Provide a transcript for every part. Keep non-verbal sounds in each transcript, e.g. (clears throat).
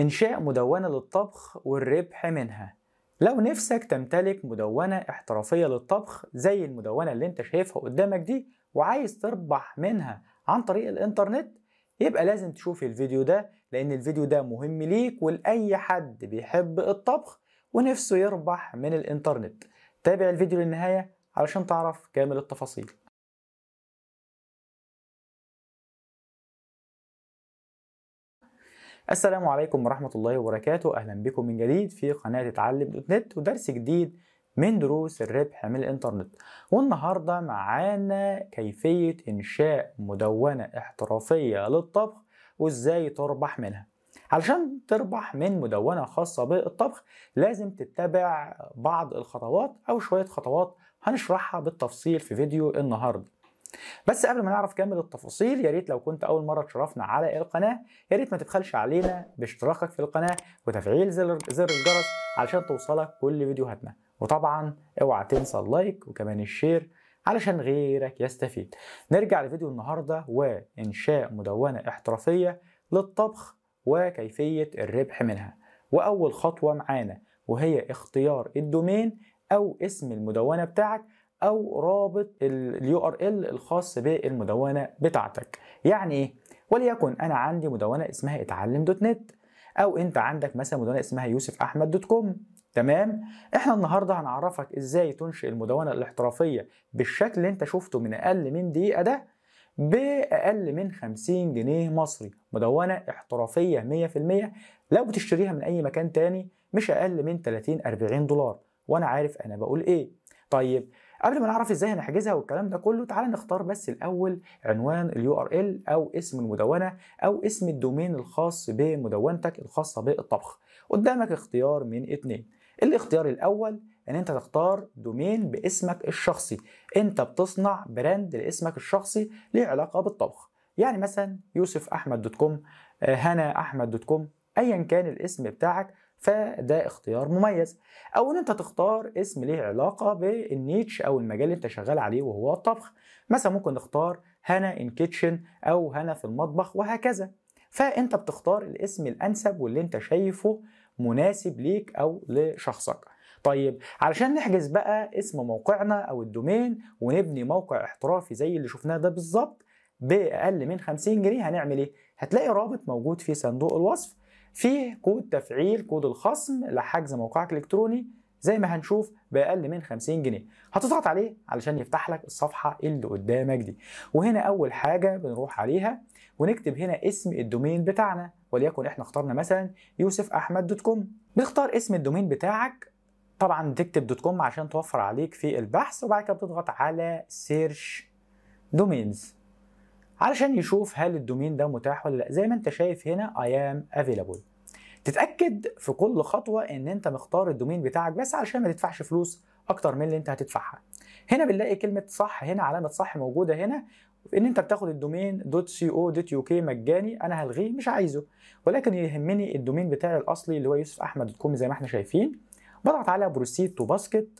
إنشاء مدونة للطبخ والربح منها لو نفسك تمتلك مدونة احترافية للطبخ زي المدونة اللي انت شايفها قدامك دي وعايز تربح منها عن طريق الانترنت يبقى لازم تشوف الفيديو ده لأن الفيديو ده مهم ليك ولأي حد بيحب الطبخ ونفسه يربح من الانترنت تابع الفيديو للنهاية علشان تعرف كامل التفاصيل السلام عليكم ورحمة الله وبركاته أهلا بكم من جديد في قناة اتعلم دوت نت ودرس جديد من دروس الربح من الإنترنت والنهاردة معانا كيفية إنشاء مدونة احترافية للطبخ وإزاي تربح منها علشان تربح من مدونة خاصة بالطبخ لازم تتبع بعض الخطوات أو شوية خطوات هنشرحها بالتفصيل في فيديو النهارده بس قبل ما نعرف كامل التفاصيل يا ريت لو كنت اول مره تشرفنا على القناه يا ريت ما تبخلش علينا باشتراكك في القناه وتفعيل زر زر الجرس علشان توصلك كل فيديوهاتنا وطبعا اوعى تنسى اللايك وكمان الشير علشان غيرك يستفيد نرجع لفيديو النهارده وانشاء مدونه احترافيه للطبخ وكيفيه الربح منها واول خطوه معانا وهي اختيار الدومين او اسم المدونه بتاعك او رابط اليو ار ال الخاص بالمدونه بتاعتك يعني ايه وليكن انا عندي مدونه اسمها اتعلم دوت نت او انت عندك مثلا مدونه اسمها يوسف احمد دوت كوم تمام احنا النهارده هنعرفك ازاي تنشئ المدونه الاحترافيه بالشكل اللي انت شفته من اقل من دقيقه ده باقل من 50 جنيه مصري مدونه احترافيه 100% لو بتشتريها من اي مكان تاني مش اقل من 30 40 دولار وانا عارف انا بقول ايه طيب قبل ما نعرف ازاي هنحجزها والكلام ده كله تعال نختار بس الاول عنوان اليو ار ال او اسم المدونه او اسم الدومين الخاص بمدونتك الخاصه بالطبخ قدامك اختيار من اتنين الاختيار الاول ان انت تختار دومين باسمك الشخصي انت بتصنع براند لاسمك الشخصي ليه علاقه بالطبخ يعني مثلا يوسف احمد دوت كوم آه، هنا احمد دوت كوم ايا كان الاسم بتاعك فده اختيار مميز او ان انت تختار اسم ليه علاقه بالنيتش او المجال اللي انت شغال عليه وهو الطبخ مثلا ممكن نختار هنا ان كيتشن او هنا في المطبخ وهكذا فانت بتختار الاسم الانسب واللي انت شايفه مناسب ليك او لشخصك طيب علشان نحجز بقى اسم موقعنا او الدومين ونبني موقع احترافي زي اللي شفناه ده بالظبط باقل من 50 جنيه هنعمل ايه هتلاقي رابط موجود في صندوق الوصف فيه كود تفعيل كود الخصم لحجز موقعك الالكتروني زي ما هنشوف باقل من 50 جنيه هتضغط عليه علشان يفتح لك الصفحه اللي قدامك دي وهنا اول حاجه بنروح عليها ونكتب هنا اسم الدومين بتاعنا وليكن احنا اخترنا مثلا يوسف احمد دوت كوم بتختار اسم الدومين بتاعك طبعا تكتب دوت كوم عشان توفر عليك في البحث وبعد كده بتضغط على سيرش دومينز علشان يشوف هل الدومين ده متاح ولا لا زي ما انت شايف هنا I am available تتأكد في كل خطوة ان انت مختار الدومين بتاعك بس علشان ما تدفعش فلوس اكتر من اللي انت هتدفعها هنا بنلاقي كلمة صح هنا علامة صح موجودة هنا ان انت بتاخد الدومين دوت سي او دوت يو كي مجاني انا هلغيه مش عايزه ولكن يهمني الدومين بتاعي الاصلي اللي هو يوسف احمد دوت كوم زي ما احنا شايفين بضغط على بروسيد تو باسكت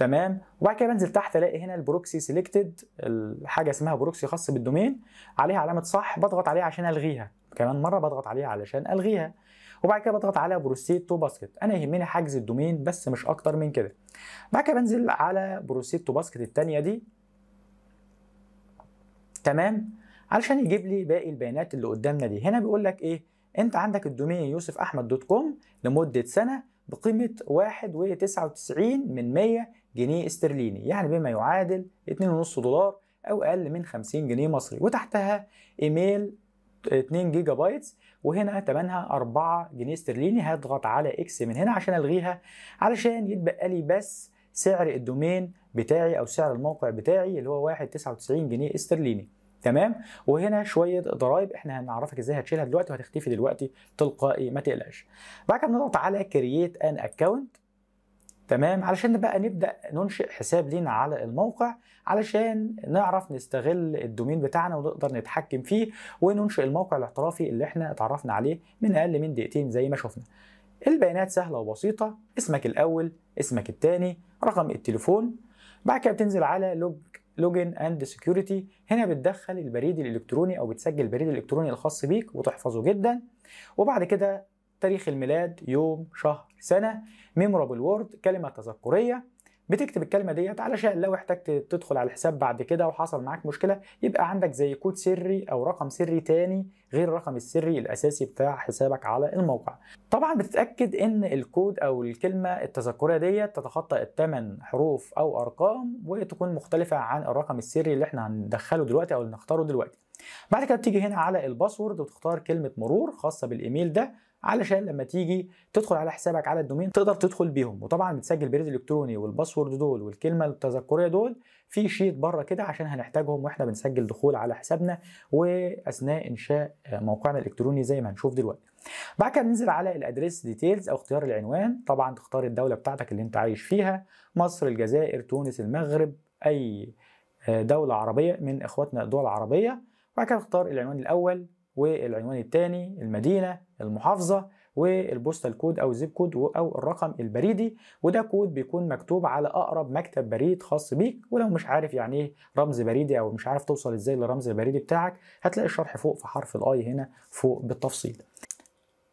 تمام وبعد كده بنزل تحت الاقي هنا البروكسي سيلكتد الحاجه اسمها بروكسي خاص بالدومين عليها علامه صح بضغط عليها عشان الغيها كمان مره بضغط عليها علشان الغيها وبعد كده بضغط على بروسيد تو باسكت انا يهمني حجز الدومين بس مش اكتر من كده بعد كده بنزل على بروسيد تو باسكت الثانيه دي تمام علشان يجيب لي باقي البيانات اللي قدامنا دي هنا بيقول لك ايه انت عندك الدومين يوسف احمد دوت كوم لمده سنه بقيمه 1.99 من 100 جنيه استرليني يعني بما يعادل 2.5 دولار او اقل من 50 جنيه مصري وتحتها ايميل 2 جيجا بايتس وهنا تمنها 4 جنيه استرليني هضغط على اكس من هنا عشان الغيها علشان يتبقى لي بس سعر الدومين بتاعي او سعر الموقع بتاعي اللي هو 1.99 جنيه استرليني تمام وهنا شويه ضرائب احنا هنعرفك ازاي هتشيلها دلوقتي وهتختفي دلوقتي تلقائي ما تقلقش بعد كده بنضغط على كرييت ان اكونت تمام علشان بقى نبدا ننشئ حساب لينا على الموقع علشان نعرف نستغل الدومين بتاعنا ونقدر نتحكم فيه وننشئ الموقع الاحترافي اللي احنا اتعرفنا عليه من اقل من دقيقتين زي ما شفنا البيانات سهله وبسيطه اسمك الاول اسمك الثاني رقم التليفون بعد كده بتنزل على لوج لوجن اند سكيورتي هنا بتدخل البريد الالكتروني او بتسجل البريد الالكتروني الخاص بيك وتحفظه جدا وبعد كده تاريخ الميلاد يوم شهر سنة ميمورابل وورد كلمة تذكرية بتكتب الكلمة ديت علشان لو احتجت تدخل على الحساب بعد كده وحصل معاك مشكلة يبقى عندك زي كود سري أو رقم سري تاني غير الرقم السري الأساسي بتاع حسابك على الموقع. طبعا بتتأكد إن الكود أو الكلمة التذكرية ديت تتخطى الثمان حروف أو أرقام وتكون مختلفة عن الرقم السري اللي احنا هندخله دلوقتي أو اللي نختاره دلوقتي. بعد كده بتيجي هنا على الباسورد وتختار كلمة مرور خاصة بالإيميل ده علشان لما تيجي تدخل على حسابك على الدومين تقدر تدخل بيهم وطبعا بتسجل بريد الالكتروني والباسورد دول والكلمه التذكريه دول في شيت بره كده عشان هنحتاجهم واحنا بنسجل دخول على حسابنا واثناء انشاء موقعنا الالكتروني زي ما هنشوف دلوقتي بعد كده ننزل على الادريس ديتيلز او اختيار العنوان طبعا تختار الدوله بتاعتك اللي انت عايش فيها مصر الجزائر تونس المغرب اي دوله عربيه من اخواتنا الدول العربيه وبعد كده تختار العنوان الاول والعنوان الثاني المدينه المحافظه والبوستال كود او الزيب كود او الرقم البريدي وده كود بيكون مكتوب على اقرب مكتب بريد خاص بيك ولو مش عارف يعني ايه رمز بريدي او مش عارف توصل ازاي للرمز البريدي بتاعك هتلاقي الشرح فوق في حرف الاي هنا فوق بالتفصيل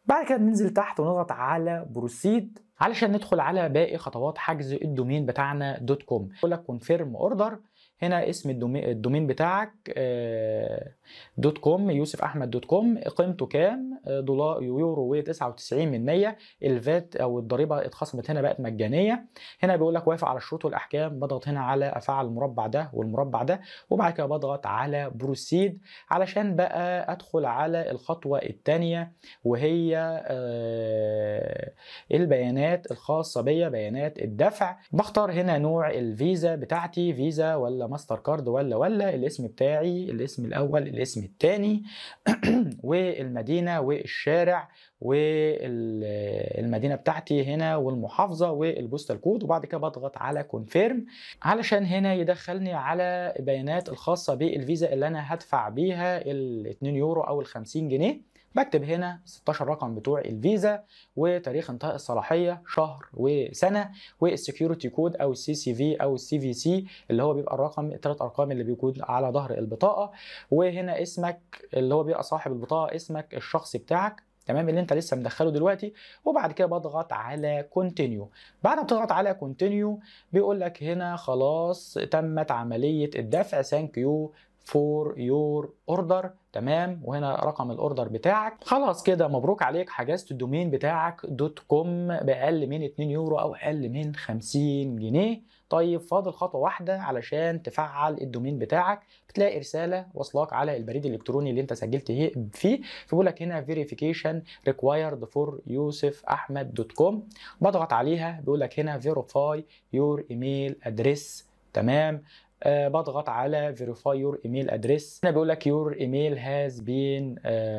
بعد كده بننزل تحت ونضغط على بروسيد علشان ندخل على باقي خطوات حجز الدومين بتاعنا دوت كوم يقول لك كونفيرم اوردر هنا اسم الدومين, بتاعك آه، دوت كوم يوسف احمد دوت كوم قيمته كام آه، دولار يورو و99 من 100 الفات او الضريبه اتخصمت هنا بقت مجانيه هنا بيقول لك وافق على الشروط والاحكام بضغط هنا على افعل المربع ده والمربع ده وبعد كده بضغط على بروسيد علشان بقى ادخل على الخطوه الثانيه وهي آه، البيانات الخاصه بيا بيانات الدفع بختار هنا نوع الفيزا بتاعتي فيزا ولا ماستر كارد ولا ولا الاسم بتاعي الاسم الاول الاسم الثاني (clears throat) والمدينه والشارع والمدينه بتاعتي هنا والمحافظه والبوستال كود وبعد كده بضغط على كونفيرم علشان هنا يدخلني على البيانات الخاصه بالفيزا اللي انا هدفع بيها ال 2 يورو او ال 50 جنيه بكتب هنا 16 رقم بتوع الفيزا وتاريخ انتهاء الصلاحيه شهر وسنه والسكيورتي كود او السي سي في او السي في سي اللي هو بيبقى الرقم الثلاث ارقام اللي بيكون على ظهر البطاقه وهنا اسمك اللي هو بيبقى صاحب البطاقه اسمك الشخصي بتاعك تمام اللي انت لسه مدخله دلوقتي وبعد كده بضغط على كونتينيو بعد ما بتضغط على كونتينيو بيقول لك هنا خلاص تمت عمليه الدفع ثانك يو فور يور اوردر تمام وهنا رقم الاوردر بتاعك خلاص كده مبروك عليك حجزت الدومين بتاعك دوت كوم باقل من 2 يورو او اقل من 50 جنيه طيب فاضل خطوه واحده علشان تفعل الدومين بتاعك بتلاقي رساله واصلاك على البريد الالكتروني اللي انت سجلت فيه فبيقول لك هنا فيريفيكيشن ريكوايرد فور يوسف احمد دوت كوم بضغط عليها بيقول لك هنا فيريفاي يور ايميل ادريس تمام أه بضغط على فيريفاي يور ايميل ادريس هنا بيقول لك يور ايميل هاز بين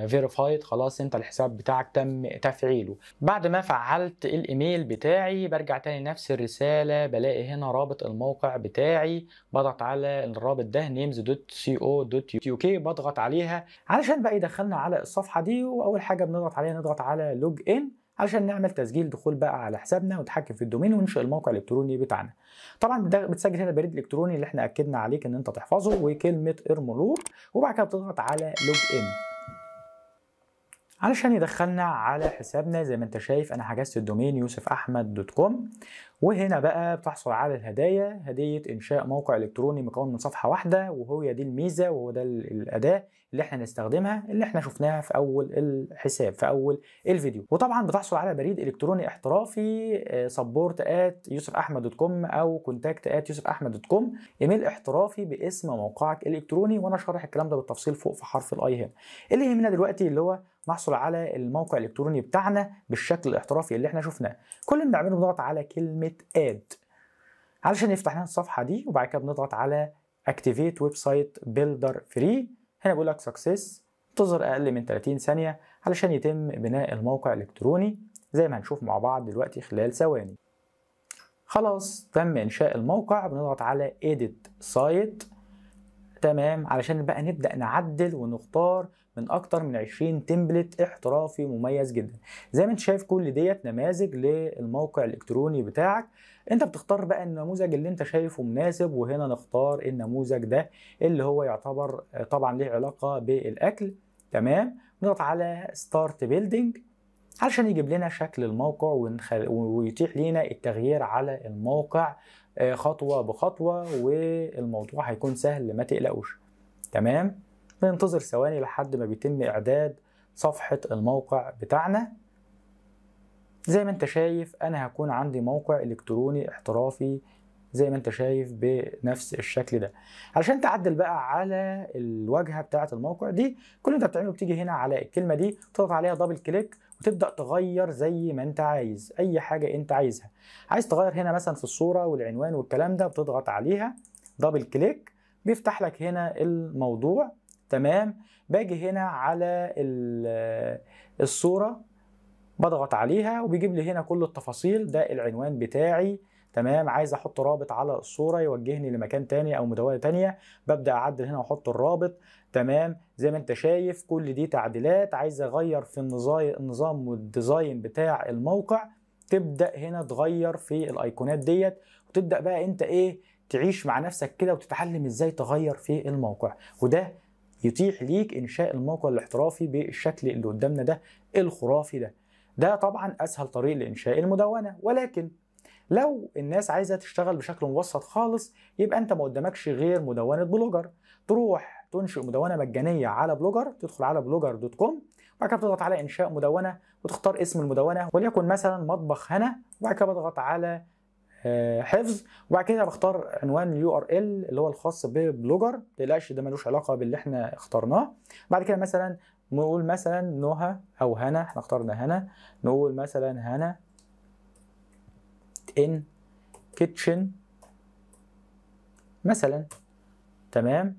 فيريفايد خلاص انت الحساب بتاعك تم تفعيله بعد ما فعلت الايميل بتاعي برجع تاني نفس الرساله بلاقي هنا رابط الموقع بتاعي بضغط على الرابط ده names.co.uk بضغط عليها علشان بقى يدخلنا على الصفحه دي واول حاجه بنضغط عليها نضغط على لوج ان عشان نعمل تسجيل دخول بقى على حسابنا ونتحكم في الدومين وننشئ الموقع الالكتروني بتاعنا طبعا بتسجل هنا البريد الالكتروني اللي احنا اكدنا عليك ان انت تحفظه وكلمه ارملور وبعد كده بتضغط على لوج ان علشان يدخلنا على حسابنا زي ما انت شايف انا حجزت الدومين يوسف احمد دوت كوم وهنا بقى بتحصل على الهدايا هديه انشاء موقع الكتروني مكون من صفحه واحده وهو دي الميزه وهو ده الاداه اللي احنا نستخدمها اللي احنا شفناها في اول الحساب في اول الفيديو وطبعا بتحصل على بريد الكتروني احترافي سبورت آه، ات يوسف احمد دوت كوم او كونتاكت ات يوسف احمد دوت كوم ايميل احترافي باسم موقعك الالكتروني وانا شارح الكلام ده بالتفصيل فوق في حرف الاي هنا اللي يهمنا دلوقتي اللي هو نحصل على الموقع الالكتروني بتاعنا بالشكل الاحترافي اللي احنا شفناه كل اللي بنعمله بنضغط على كلمه اد علشان يفتح لنا الصفحه دي وبعد كده بنضغط على اكتيفيت ويب سايت بيلدر فري هنا بيقول لك سكسس انتظر اقل من 30 ثانيه علشان يتم بناء الموقع الالكتروني زي ما هنشوف مع بعض دلوقتي خلال ثواني خلاص تم انشاء الموقع بنضغط على ايديت سايت تمام علشان بقى نبدا نعدل ونختار من اكتر من 20 تمبلت احترافي مميز جدا زي ما انت شايف كل ديت نماذج للموقع الالكتروني بتاعك انت بتختار بقى النموذج اللي انت شايفه مناسب وهنا نختار النموذج ده اللي هو يعتبر طبعا ليه علاقه بالاكل تمام نضغط على ستارت بيلدينج علشان يجيب لنا شكل الموقع ونخل... ويتيح لنا التغيير على الموقع آه، خطوه بخطوه والموضوع هيكون سهل ما تقلقوش تمام بننتظر ثواني لحد ما بيتم إعداد صفحة الموقع بتاعنا زي ما انت شايف انا هكون عندي موقع الكتروني احترافي زي ما انت شايف بنفس الشكل ده علشان تعدل بقى على الواجهه بتاعه الموقع دي كل انت بتعمله بتيجي هنا على الكلمه دي تضغط عليها دبل كليك وتبدا تغير زي ما انت عايز اي حاجه انت عايزها عايز تغير هنا مثلا في الصوره والعنوان والكلام ده بتضغط عليها دبل كليك بيفتح لك هنا الموضوع تمام باجي هنا على الصوره بضغط عليها وبيجيب لي هنا كل التفاصيل ده العنوان بتاعي تمام عايز احط رابط على الصوره يوجهني لمكان تاني او مدونه تانيه ببدا اعدل هنا واحط الرابط تمام زي ما انت شايف كل دي تعديلات عايز اغير في النظام والديزاين بتاع الموقع تبدا هنا تغير في الايقونات ديت وتبدا بقى انت ايه تعيش مع نفسك كده وتتعلم ازاي تغير في الموقع وده يتيح ليك انشاء الموقع الاحترافي بالشكل اللي قدامنا ده الخرافي ده ده طبعا اسهل طريق لانشاء المدونه ولكن لو الناس عايزه تشتغل بشكل مبسط خالص يبقى انت ما قدامكش غير مدونه بلوجر تروح تنشئ مدونه مجانيه على بلوجر تدخل على بلوجر دوت كوم وبعد كده بتضغط على انشاء مدونه وتختار اسم المدونه وليكن مثلا مطبخ هنا وبعد كده بضغط على آه، حفظ وبعد كده بختار عنوان اليو ار ال اللي هو الخاص ببلوجر تقلقش ده ملوش علاقه باللي احنا اخترناه بعد كده مثلا نقول مثلا نهى او هنا احنا اخترنا هنا نقول مثلا هنا ان كيتشن مثلا تمام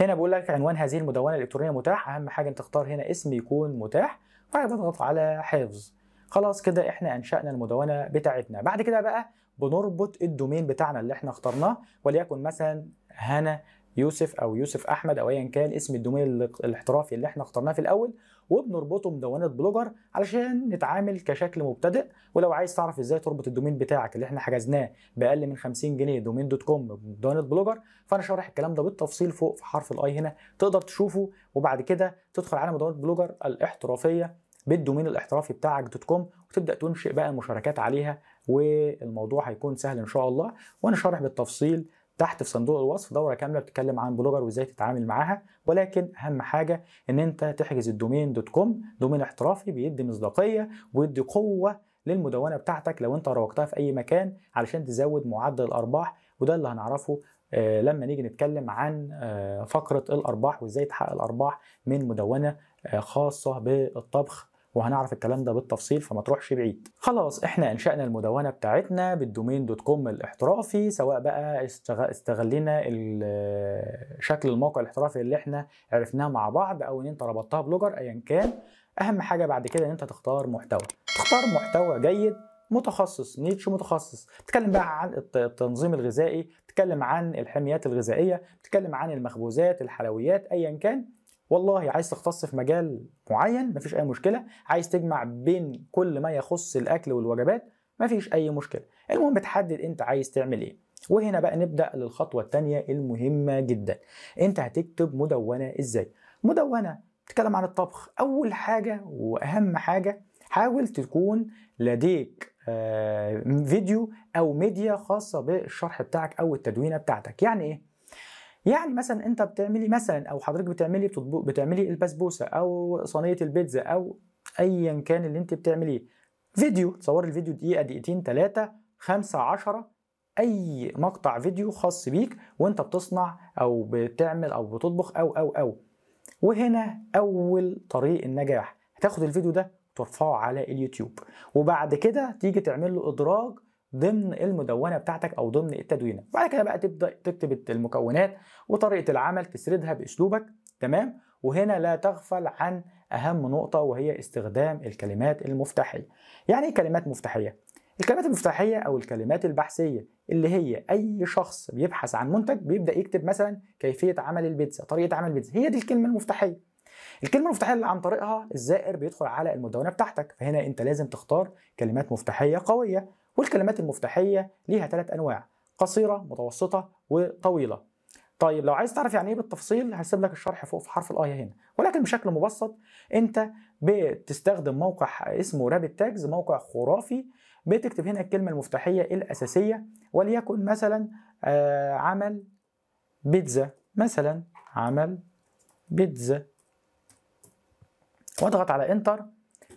هنا بيقول لك عنوان هذه المدونه الالكترونيه متاح اهم حاجه انت تختار هنا اسم يكون متاح وبعد كده تضغط على حفظ خلاص كده احنا انشانا المدونه بتاعتنا بعد كده بقى بنربط الدومين بتاعنا اللي احنا اخترناه وليكن مثلا هنا يوسف او يوسف احمد او ايا كان اسم الدومين الاحترافي اللي احنا اخترناه في الاول وبنربطه بدوانه بلوجر علشان نتعامل كشكل مبتدئ ولو عايز تعرف ازاي تربط الدومين بتاعك اللي احنا حجزناه باقل من 50 جنيه دومين دوت كوم بدوانه بلوجر فانا شارح الكلام ده بالتفصيل فوق في حرف الاي هنا تقدر تشوفه وبعد كده تدخل على مدونه بلوجر الاحترافيه بالدومين الاحترافي بتاعك دوت كوم وتبدا تنشئ بقى مشاركات عليها والموضوع هيكون سهل ان شاء الله وانا شارح بالتفصيل تحت في صندوق الوصف دوره كامله بتتكلم عن بلوجر وازاي تتعامل معاها ولكن اهم حاجه ان انت تحجز الدومين دوت كوم دومين احترافي بيدي مصداقيه ويدي قوه للمدونه بتاعتك لو انت روجتها في اي مكان علشان تزود معدل الارباح وده اللي هنعرفه آه، لما نيجي نتكلم عن آه، فقره الارباح وازاي تحقق الارباح من مدونه آه، خاصه بالطبخ وهنعرف الكلام ده بالتفصيل فما تروحش بعيد خلاص احنا انشأنا المدونة بتاعتنا بالدومين دوت كوم الاحترافي سواء بقى استغلينا شكل الموقع الاحترافي اللي احنا عرفناه مع بعض او ان انت ربطتها بلوجر ايا كان اهم حاجة بعد كده ان انت تختار محتوى تختار محتوى جيد متخصص نيتش متخصص تتكلم بقى عن التنظيم الغذائي تتكلم عن الحميات الغذائيه تتكلم عن المخبوزات الحلويات ايا كان والله عايز تختص في مجال معين مفيش اي مشكله عايز تجمع بين كل ما يخص الاكل والوجبات مفيش اي مشكله المهم بتحدد انت عايز تعمل ايه وهنا بقى نبدا للخطوه الثانيه المهمه جدا انت هتكتب مدونه ازاي مدونه بتتكلم عن الطبخ اول حاجه واهم حاجه حاول تكون لديك آه، فيديو او ميديا خاصه بالشرح بتاعك او التدوينه بتاعتك يعني ايه يعني مثلا انت بتعملي مثلا او حضرتك بتعملي بتعملي البسبوسه او صينيه البيتزا او ايا كان اللي انت بتعمليه فيديو تصوري الفيديو دقيقه دقيقتين ثلاثه خمسة عشرة اي مقطع فيديو خاص بيك وانت بتصنع او بتعمل او بتطبخ او او او وهنا اول طريق النجاح هتاخد الفيديو ده وترفعه على اليوتيوب وبعد كده تيجي تعمل له ادراج ضمن المدونه بتاعتك او ضمن التدوينه بعد كده بقى تبدا تكتب المكونات وطريقه العمل تسردها باسلوبك تمام وهنا لا تغفل عن اهم نقطه وهي استخدام الكلمات المفتاحيه يعني ايه كلمات مفتاحيه الكلمات المفتاحيه او الكلمات البحثيه اللي هي اي شخص بيبحث عن منتج بيبدا يكتب مثلا كيفيه عمل البيتزا طريقه عمل البيتزا هي دي الكلمه المفتاحيه الكلمه المفتاحيه اللي عن طريقها الزائر بيدخل على المدونه بتاعتك فهنا انت لازم تختار كلمات مفتاحيه قويه والكلمات المفتاحيه ليها ثلاث انواع قصيره متوسطه وطويله طيب لو عايز تعرف يعني ايه بالتفصيل هسيب لك الشرح فوق في حرف الاي هنا ولكن بشكل مبسط انت بتستخدم موقع اسمه رابت تاجز موقع خرافي بتكتب هنا الكلمه المفتاحيه الاساسيه وليكن مثلا آه عمل بيتزا مثلا عمل بيتزا واضغط على انتر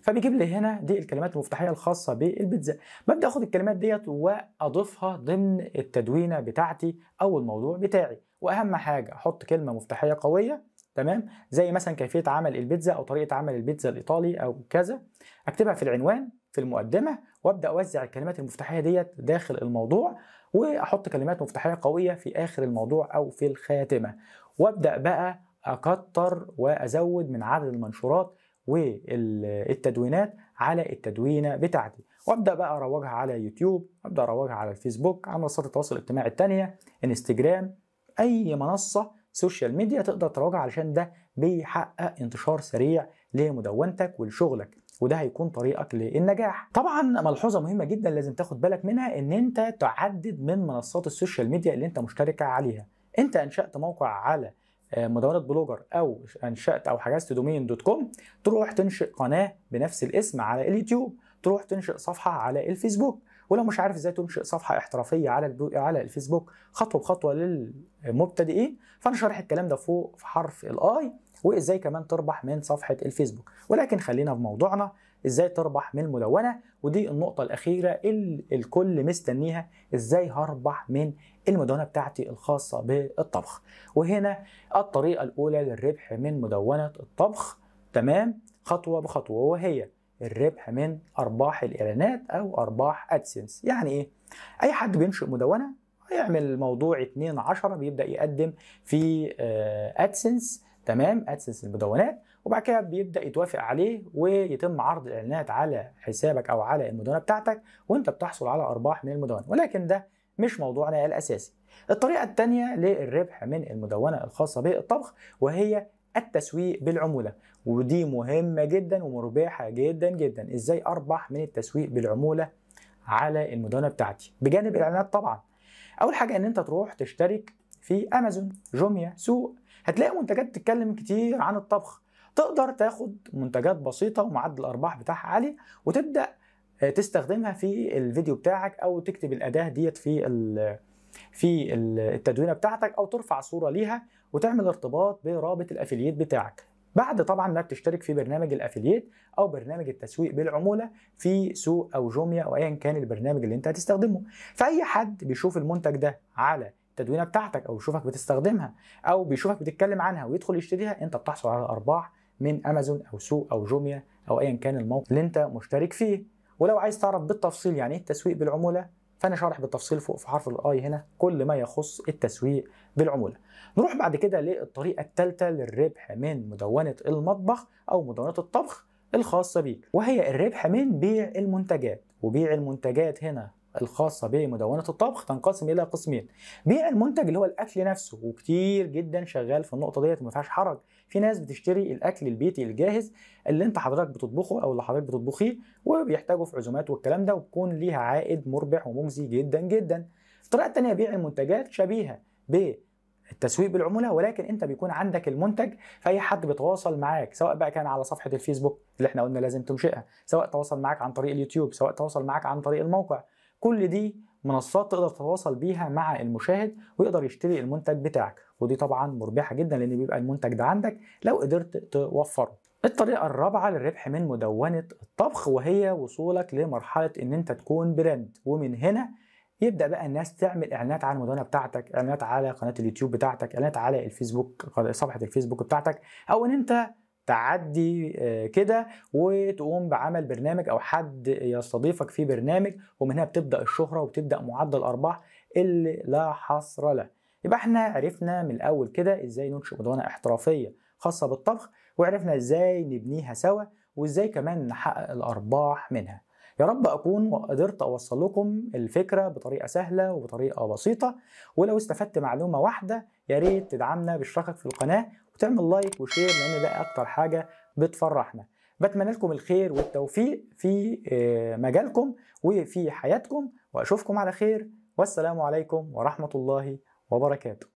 فبيجيب لي هنا دي الكلمات المفتاحيه الخاصه بالبيتزا ببدا اخد الكلمات ديت واضيفها ضمن التدوينه بتاعتي او الموضوع بتاعي واهم حاجه احط كلمه مفتاحيه قويه تمام زي مثلا كيفيه عمل البيتزا او طريقه عمل البيتزا الايطالي او كذا اكتبها في العنوان في المقدمه وابدا اوزع الكلمات المفتاحيه ديت داخل الموضوع واحط كلمات مفتاحيه قويه في اخر الموضوع او في الخاتمه وابدا بقى اكتر وازود من عدد المنشورات والتدوينات على التدوينه بتاعتي وابدا بقى اروجها على يوتيوب ابدا اروجها على الفيسبوك على منصات التواصل الاجتماعي التانية انستجرام اي منصه سوشيال ميديا تقدر تراجع علشان ده بيحقق انتشار سريع لمدونتك ولشغلك وده هيكون طريقك للنجاح طبعا ملحوظه مهمه جدا لازم تاخد بالك منها ان انت تعدد من منصات السوشيال ميديا اللي انت مشترك عليها انت انشات موقع على آه، مدونه بلوجر او انشات او حجزت دومين دوت كوم تروح تنشئ قناه بنفس الاسم على اليوتيوب تروح تنشئ صفحه على الفيسبوك ولو مش عارف ازاي تنشئ صفحه احترافيه على على الفيسبوك خطوه بخطوه للمبتدئين فانا شارح الكلام ده فوق في حرف الاي وازاي كمان تربح من صفحه الفيسبوك ولكن خلينا في موضوعنا ازاي تربح من المدونه ودي النقطه الاخيره اللي الكل مستنيها ازاي هربح من المدونه بتاعتي الخاصه بالطبخ وهنا الطريقه الاولى للربح من مدونه الطبخ تمام خطوه بخطوه وهي الربح من ارباح الاعلانات او ارباح ادسنس يعني ايه اي حد بينشئ مدونه هيعمل موضوع 2 10 بيبدا يقدم في ادسنس آه، تمام ادسنس المدونات وبعد كده بيبدا يتوافق عليه ويتم عرض الاعلانات على حسابك او على المدونه بتاعتك وانت بتحصل على ارباح من المدونه ولكن ده مش موضوعنا الاساسي الطريقه الثانيه للربح من المدونه الخاصه بالطبخ وهي التسويق بالعمولة ودي مهمة جدا ومربحة جدا جدا ازاي اربح من التسويق بالعمولة على المدونة بتاعتي بجانب الاعلانات طبعا اول حاجة ان انت تروح تشترك في امازون جوميا سوق هتلاقي منتجات بتتكلم كتير عن الطبخ تقدر تاخد منتجات بسيطه ومعدل الارباح بتاعها عالي وتبدا آه، تستخدمها في الفيديو بتاعك او تكتب الاداه ديت في في التدوينه بتاعتك او ترفع صوره ليها وتعمل ارتباط برابط الافلييت بتاعك بعد طبعا ما بتشترك في برنامج الافلييت او برنامج التسويق بالعموله في سوق او جوميا او ايا كان البرنامج اللي انت هتستخدمه فاي حد بيشوف المنتج ده على التدوينه بتاعتك او يشوفك بتستخدمها او بيشوفك بتتكلم عنها ويدخل يشتريها انت بتحصل على ارباح من امازون او سوق او جوميا او ايا كان الموقع اللي انت مشترك فيه ولو عايز تعرف بالتفصيل يعني ايه التسويق بالعموله فانا شارح بالتفصيل فوق في حرف الاي هنا كل ما يخص التسويق بالعموله نروح بعد كده للطريقه الثالثه للربح من مدونه المطبخ او مدونه الطبخ الخاصه بيك وهي الربح من بيع المنتجات وبيع المنتجات هنا الخاصة بمدونة الطبخ تنقسم إلى قسمين بيع المنتج اللي هو الأكل نفسه وكتير جدا شغال في النقطة ديت ما فيهاش حرج في ناس بتشتري الأكل البيتي الجاهز اللي أنت حضرتك بتطبخه أو اللي حضرتك بتطبخيه وبيحتاجه في عزومات والكلام ده وبكون ليها عائد مربح ومجزي جدا جدا الطريقة التانية بيع المنتجات شبيهة ب التسويق بالعمولة ولكن انت بيكون عندك المنتج فاي حد بيتواصل معاك سواء بقى كان على صفحة الفيسبوك اللي احنا قلنا لازم تنشئها سواء تواصل معاك عن طريق اليوتيوب سواء تواصل معاك عن طريق الموقع كل دي منصات تقدر تتواصل بيها مع المشاهد ويقدر يشتري المنتج بتاعك ودي طبعا مربحه جدا لان بيبقى المنتج ده عندك لو قدرت توفره الطريقة الرابعة للربح من مدونة الطبخ وهي وصولك لمرحلة ان انت تكون براند ومن هنا يبدا بقى الناس تعمل اعلانات على المدونه بتاعتك اعلانات على قناه اليوتيوب بتاعتك اعلانات على الفيسبوك صفحه الفيسبوك بتاعتك او ان انت تعدي آه، كده وتقوم بعمل برنامج او حد يستضيفك في برنامج ومن هنا بتبدا الشهره وبتبدا معدل ارباح اللي لا حصر له يبقى احنا عرفنا من الاول كده ازاي ننشئ مدونه احترافيه خاصه بالطبخ وعرفنا ازاي نبنيها سوا وازاي كمان نحقق الارباح منها يا رب اكون قدرت اوصل لكم الفكره بطريقه سهله وبطريقه بسيطه ولو استفدت معلومه واحده يا ريت تدعمنا باشتراكك في القناه وتعمل لايك وشير لان ده اكتر حاجه بتفرحنا بتمنى لكم الخير والتوفيق في آه، مجالكم وفي حياتكم واشوفكم على خير والسلام عليكم ورحمه الله وبركاته